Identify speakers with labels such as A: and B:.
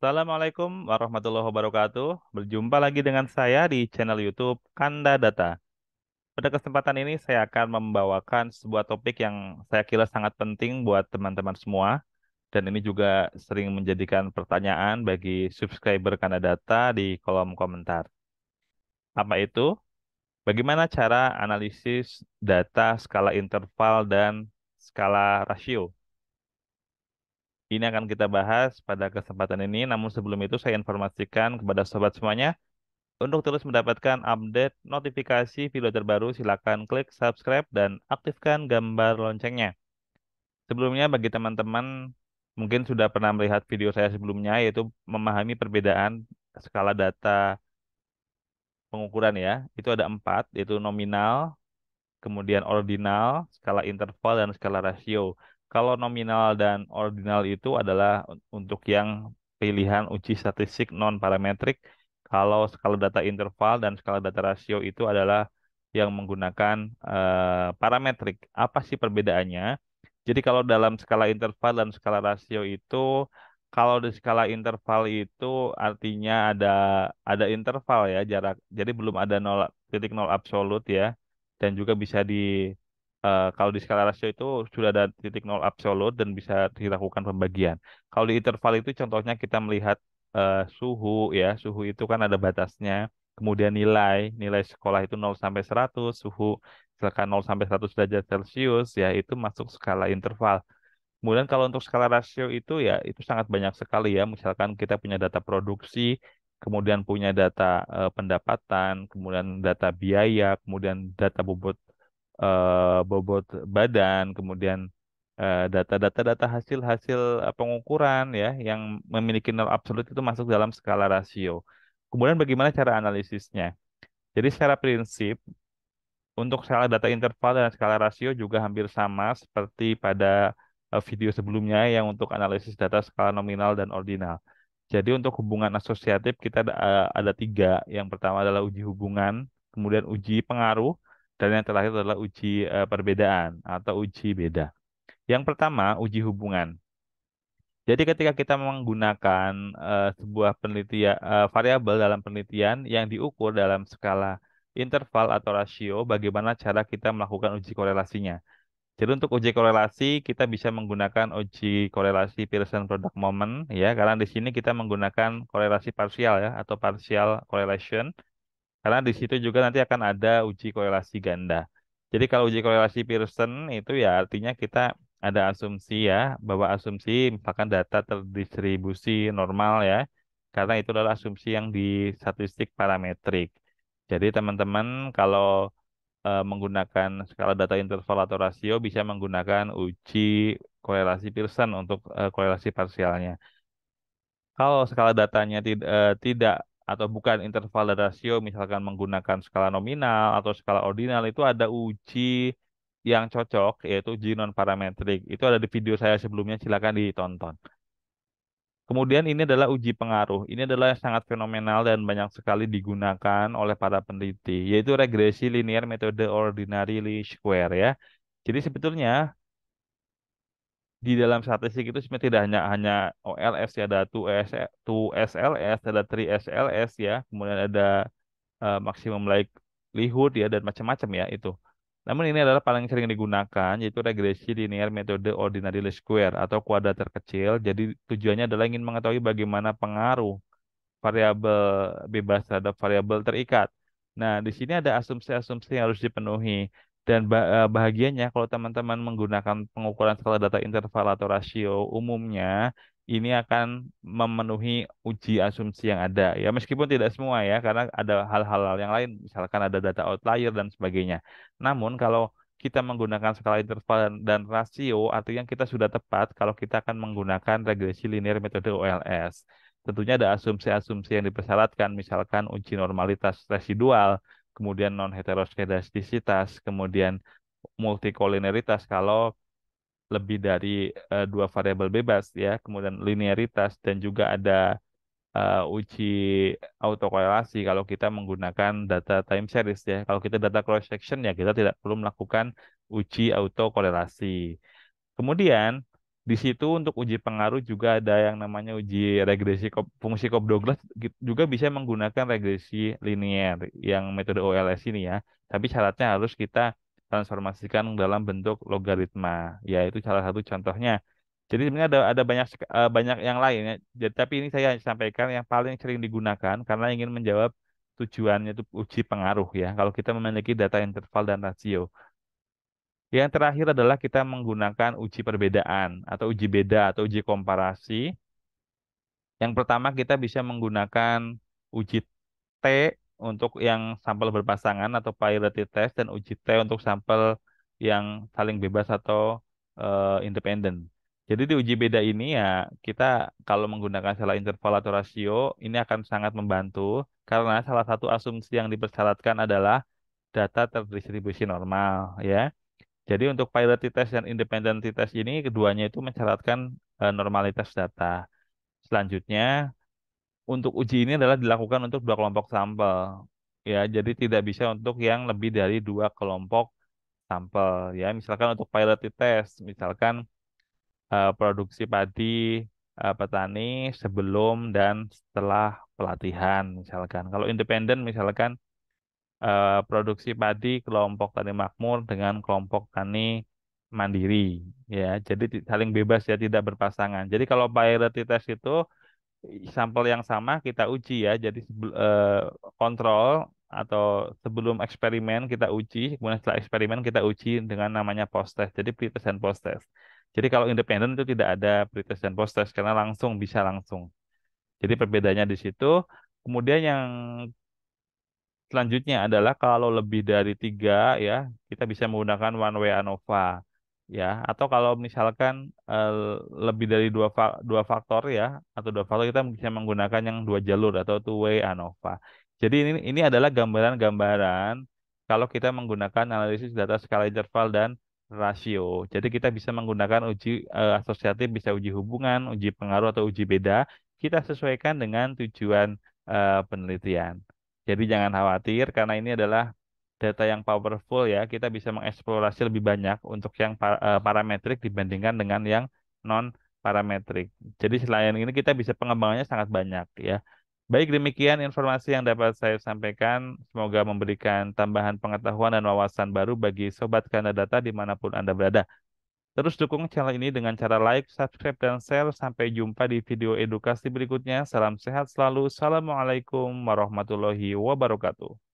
A: Assalamualaikum warahmatullahi wabarakatuh. Berjumpa lagi dengan saya di channel YouTube Kanda Data. Pada kesempatan ini saya akan membawakan sebuah topik yang saya kira sangat penting buat teman-teman semua dan ini juga sering menjadikan pertanyaan bagi subscriber Kanda Data di kolom komentar. Apa itu? Bagaimana cara analisis data skala interval dan skala rasio? Ini akan kita bahas pada kesempatan ini, namun sebelum itu saya informasikan kepada sobat semuanya, untuk terus mendapatkan update notifikasi video terbaru, silakan klik subscribe dan aktifkan gambar loncengnya. Sebelumnya bagi teman-teman mungkin sudah pernah melihat video saya sebelumnya yaitu memahami perbedaan skala data pengukuran ya. Itu ada empat, yaitu nominal, kemudian ordinal, skala interval, dan skala rasio. Kalau nominal dan ordinal itu adalah untuk yang pilihan uji statistik non-parametrik. Kalau skala data interval dan skala data rasio itu adalah yang menggunakan uh, parametrik. Apa sih perbedaannya? Jadi kalau dalam skala interval dan skala rasio itu kalau di skala interval itu artinya ada ada interval ya jarak jadi belum ada nol titik nol absolut ya dan juga bisa di Uh, kalau di skala rasio itu sudah ada titik nol absolut dan bisa dilakukan pembagian. Kalau di interval itu contohnya kita melihat uh, suhu ya, suhu itu kan ada batasnya. Kemudian nilai, nilai sekolah itu 0 sampai 100, suhu misalkan 0 sampai 100 derajat Celcius ya itu masuk skala interval. Kemudian kalau untuk skala rasio itu ya itu sangat banyak sekali ya. Misalkan kita punya data produksi, kemudian punya data uh, pendapatan, kemudian data biaya, kemudian data bobot uh, bobot badan, kemudian data-data-data eh, uh, hasil-hasil eh, pengukuran ya yang memiliki nol absolut itu masuk dalam skala rasio. Kemudian bagaimana cara analisisnya? Jadi secara prinsip untuk skala data interval dan skala rasio juga hampir sama seperti pada video sebelumnya yang untuk analisis data skala nominal dan ordinal. Jadi untuk hubungan asosiatif kita ada, ada tiga. Yang pertama adalah uji hubungan, kemudian uji pengaruh, dan yang terakhir adalah uji uh, perbedaan atau uji beda. Yang pertama, uji hubungan. Jadi ketika kita menggunakan uh, sebuah penelitian uh, variabel dalam penelitian yang diukur dalam skala interval atau rasio, bagaimana cara kita melakukan uji korelasinya. Jadi untuk uji korelasi kita bisa menggunakan uji korelasi Pearson Product Moment ya karena di sini kita menggunakan korelasi parsial ya atau partial correlation karena di situ juga nanti akan ada uji korelasi ganda. Jadi kalau uji korelasi Pearson itu ya artinya kita ada asumsi ya bahwa asumsi misalkan data terdistribusi normal ya karena itu adalah asumsi yang di statistik parametrik. Jadi teman-teman kalau e, menggunakan skala data interval atau rasio bisa menggunakan uji korelasi Pearson untuk e, korelasi parsialnya. Kalau skala datanya e, tidak atau bukan interval dan rasio misalkan menggunakan skala nominal atau skala ordinal itu ada uji yang cocok yaitu uji non parametrik. Itu ada di video saya sebelumnya silakan ditonton. Kemudian ini adalah uji pengaruh. Ini adalah yang sangat fenomenal dan banyak sekali digunakan oleh para peneliti, yaitu regresi linear metode ordinary least square ya. Jadi sebetulnya di dalam statistik itu sebenarnya tidak hanya hanya OLS ya ada 2S 2SLS ada 3SLS ya kemudian ada uh, eh, maximum likelihood ya dan macam-macam ya itu. Namun ini adalah paling sering digunakan yaitu regresi linear metode ordinary least square atau kuadrat terkecil. Jadi tujuannya adalah ingin mengetahui bagaimana pengaruh variabel bebas terhadap variabel terikat. Nah, di sini ada asumsi-asumsi yang harus dipenuhi dan eh, bahagianya kalau teman-teman menggunakan pengukuran skala data interval atau rasio umumnya ini akan memenuhi uji asumsi yang ada ya meskipun tidak semua ya karena ada hal-hal yang lain misalkan ada data outlier dan sebagainya. Namun kalau kita menggunakan skala interval dan rasio artinya kita sudah tepat kalau kita akan menggunakan regresi linear metode OLS. Tentunya ada asumsi-asumsi yang dipersyaratkan misalkan uji normalitas residual kemudian non heteroskedastisitas, kemudian multikolineritas kalau lebih dari uh, dua variabel bebas ya, kemudian linearitas dan juga ada uh, uji autokorelasi kalau kita menggunakan data time series ya. Kalau kita data cross section ya kita tidak perlu melakukan uji autokorelasi. Kemudian di situ untuk uji pengaruh juga ada yang namanya uji regresi fungsi Cobb Douglas juga bisa menggunakan regresi linier yang metode OLS ini ya. Tapi syaratnya harus kita transformasikan dalam bentuk logaritma, yaitu salah satu contohnya. Jadi sebenarnya ada ada banyak eh, banyak yang lain ya. Jadi, tapi ini saya sampaikan yang paling sering digunakan karena ingin menjawab tujuannya itu uji pengaruh ya. Kalau kita memiliki data interval dan rasio. Yang terakhir adalah kita menggunakan uji perbedaan atau uji beda atau uji komparasi. Yang pertama kita bisa menggunakan uji T untuk yang sampel berpasangan atau priority test dan uji T untuk sampel yang saling bebas atau uh, independen. Jadi di uji beda ini ya kita kalau menggunakan salah interval atau rasio ini akan sangat membantu karena salah satu asumsi yang dipersyaratkan adalah data terdistribusi normal ya. Jadi untuk pilotitas test dan independent test ini keduanya itu mencaratkan uh, eh, normalitas data. Selanjutnya untuk uji ini adalah dilakukan untuk dua kelompok sampel. Ya, jadi tidak bisa untuk yang lebih dari dua kelompok sampel ya. Misalkan untuk pilotitas, test, misalkan uh, produksi padi uh, petani sebelum dan setelah pelatihan misalkan. Kalau independen misalkan Eh, produksi padi kelompok tani makmur dengan kelompok tani mandiri ya jadi saling bebas ya tidak berpasangan jadi kalau priority test itu sampel yang sama kita uji ya jadi eh, kontrol atau sebelum eksperimen kita uji kemudian setelah eksperimen kita uji dengan namanya post test jadi pretest dan post test jadi kalau independen itu tidak ada pretest dan post test karena langsung bisa langsung jadi perbedaannya di situ kemudian yang Selanjutnya adalah kalau lebih dari tiga ya kita bisa menggunakan one way ANOVA ya atau kalau misalkan e, lebih dari dua fa dua faktor ya atau dua faktor kita bisa menggunakan yang dua jalur atau two way ANOVA. Jadi ini ini adalah gambaran-gambaran kalau kita menggunakan analisis data skala interval dan rasio. Jadi kita bisa menggunakan uji e, asosiatif, bisa uji hubungan, uji pengaruh atau uji beda. Kita sesuaikan dengan tujuan e, penelitian. Jadi jangan khawatir karena ini adalah data yang powerful ya, kita bisa mengeksplorasi lebih banyak untuk yang eh, parametrik dibandingkan dengan yang non parametrik. Jadi selain ini kita bisa pengembangannya sangat banyak ya. Baik demikian informasi yang dapat saya sampaikan. Semoga memberikan tambahan pengetahuan dan wawasan baru bagi Sobat data dimanapun Anda berada. Terus dukung channel ini dengan cara like, subscribe, dan share. Sampai jumpa di video edukasi berikutnya. Salam sehat selalu. Assalamualaikum warahmatullahi wabarakatuh.